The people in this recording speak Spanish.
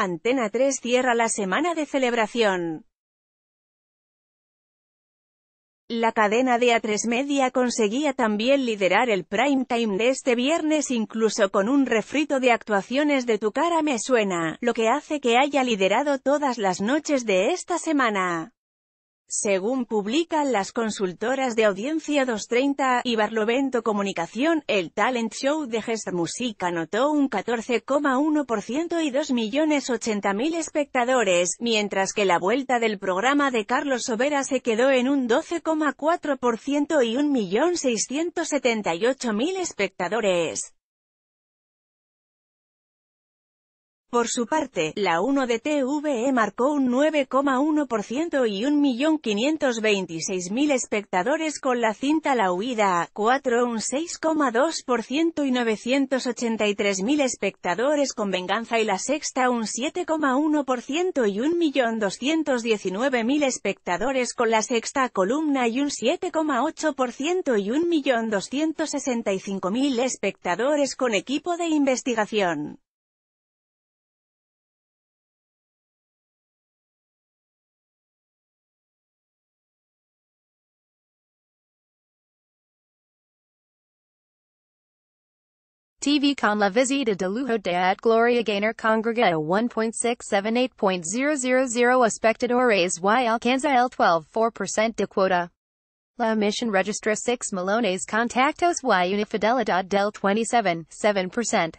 Antena 3 cierra la semana de celebración. La cadena de A3 Media conseguía también liderar el prime time de este viernes incluso con un refrito de actuaciones de Tu cara me suena, lo que hace que haya liderado todas las noches de esta semana. Según publican las consultoras de audiencia 230 y Barlovento Comunicación, el talent show de Gest Music anotó un 14,1% y 2.080.000 espectadores, mientras que la vuelta del programa de Carlos Sobera se quedó en un 12,4% y 1.678.000 espectadores. Por su parte, la 1 de TVE marcó un 9,1% y 1.526.000 espectadores con la cinta La Huida a 4 un 6,2% y 983.000 espectadores con Venganza y La Sexta un 7,1% y 1.219.000 espectadores con La Sexta Columna y un 7,8% y 1.265.000 espectadores con Equipo de Investigación. TV con la visita de lujo de at Gloria Gaynor congrega a 1.678.000 espectadores y alcanza el 12.4% de quota. La Mission Registra 6 Malones Contactos y fidelidad del 27.7%.